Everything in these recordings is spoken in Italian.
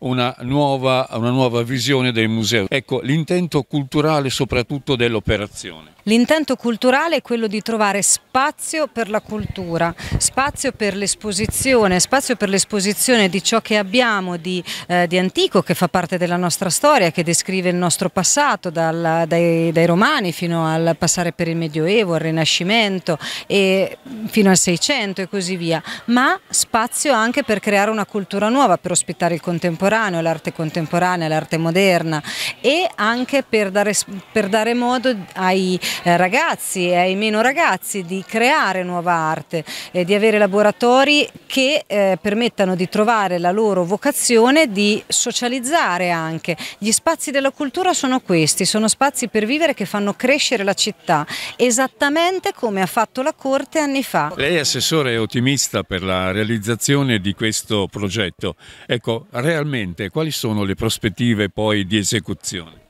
una nuova, una nuova visione del museo. Ecco, l'intento culturale soprattutto dell'operazione. L'intento culturale è quello di trovare spazio per la cultura, spazio per l'esposizione, spazio per l'esposizione di ciò che abbiamo di, eh, di, antico, che fa parte della nostra storia, che descrive il nostro passato, dal, dai, dai, romani fino al passare per il Medioevo, al Rinascimento, fino al Seicento e così via, ma spazio anche per creare una cultura nuova, per ospitare il contemporaneo contemporaneo, l'arte contemporanea, l'arte moderna e anche per dare, per dare modo ai eh, ragazzi e ai meno ragazzi di creare nuova arte, eh, di avere laboratori che eh, permettano di trovare la loro vocazione, di socializzare anche. Gli spazi della cultura sono questi, sono spazi per vivere che fanno crescere la città, esattamente come ha fatto la Corte anni fa. Lei assessore è ottimista per la realizzazione di questo progetto. Ecco, realmente attualmente quali sono le prospettive poi di esecuzione?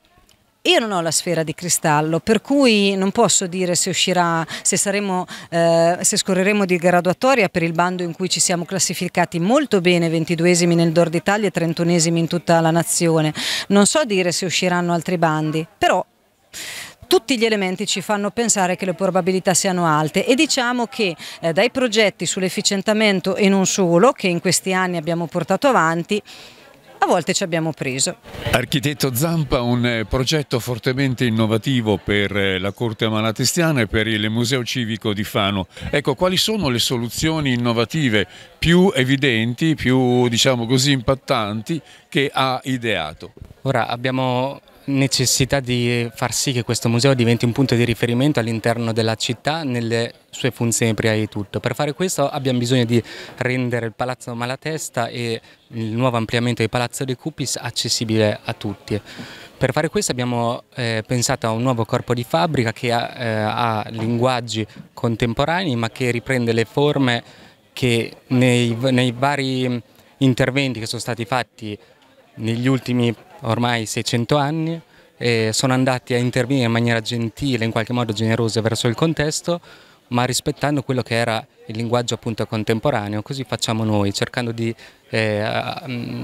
Io non ho la sfera di cristallo, per cui non posso dire se uscirà, se, saremo, eh, se scorreremo di graduatoria per il bando in cui ci siamo classificati molto bene, 22esimi nel Nord Italia e 31esimi in tutta la nazione. Non so dire se usciranno altri bandi, però tutti gli elementi ci fanno pensare che le probabilità siano alte e diciamo che eh, dai progetti sull'efficientamento e non solo che in questi anni abbiamo portato avanti a volte ci abbiamo preso. Architetto Zampa, un eh, progetto fortemente innovativo per eh, la Corte Malatestiana e per il Museo Civico di Fano. Ecco, quali sono le soluzioni innovative più evidenti, più diciamo così impattanti che ha ideato? Ora abbiamo necessità di far sì che questo museo diventi un punto di riferimento all'interno della città nelle sue funzioni prima di tutto. Per fare questo abbiamo bisogno di rendere il Palazzo Malatesta e il nuovo ampliamento di Palazzo De Cupis accessibile a tutti. Per fare questo abbiamo eh, pensato a un nuovo corpo di fabbrica che ha, eh, ha linguaggi contemporanei ma che riprende le forme che nei, nei vari interventi che sono stati fatti negli ultimi ormai 600 anni e sono andati a intervenire in maniera gentile, in qualche modo generosa verso il contesto, ma rispettando quello che era il linguaggio appunto contemporaneo, così facciamo noi, cercando di eh,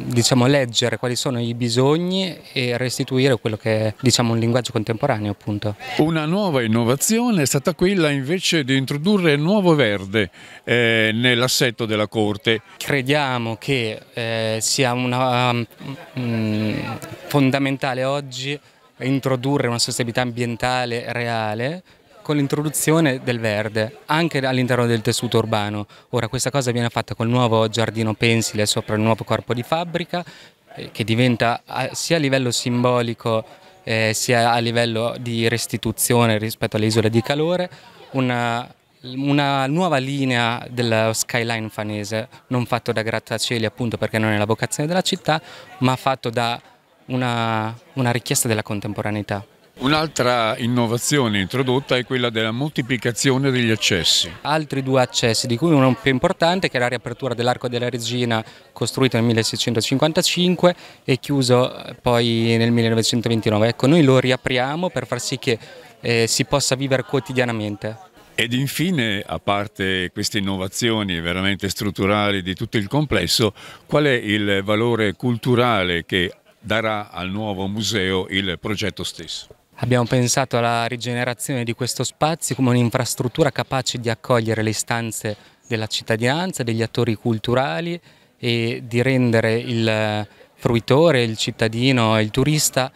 diciamo, leggere quali sono i bisogni e restituire quello che è diciamo, un linguaggio contemporaneo. Appunto. Una nuova innovazione è stata quella invece di introdurre il nuovo verde eh, nell'assetto della Corte. Crediamo che eh, sia una, um, fondamentale oggi introdurre una sostenibilità ambientale reale con l'introduzione del verde anche all'interno del tessuto urbano. Ora questa cosa viene fatta col nuovo giardino pensile sopra il nuovo corpo di fabbrica eh, che diventa sia a livello simbolico eh, sia a livello di restituzione rispetto alle isole di calore una, una nuova linea del skyline fanese non fatto da grattacieli appunto perché non è la vocazione della città ma fatto da una, una richiesta della contemporaneità. Un'altra innovazione introdotta è quella della moltiplicazione degli accessi. Altri due accessi, di cui uno più importante che è la riapertura dell'Arco della Regina costruito nel 1655 e chiuso eh, poi nel 1929. Ecco, noi lo riapriamo per far sì che eh, si possa vivere quotidianamente. Ed infine, a parte queste innovazioni veramente strutturali di tutto il complesso, qual è il valore culturale che darà al nuovo museo il progetto stesso? Abbiamo pensato alla rigenerazione di questo spazio come un'infrastruttura capace di accogliere le istanze della cittadinanza, degli attori culturali e di rendere il fruitore, il cittadino il turista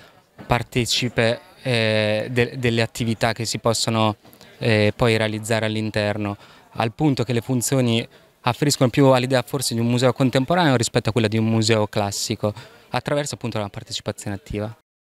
partecipe eh, de delle attività che si possono eh, poi realizzare all'interno, al punto che le funzioni afferiscono più all'idea forse di un museo contemporaneo rispetto a quella di un museo classico, attraverso appunto la partecipazione attiva.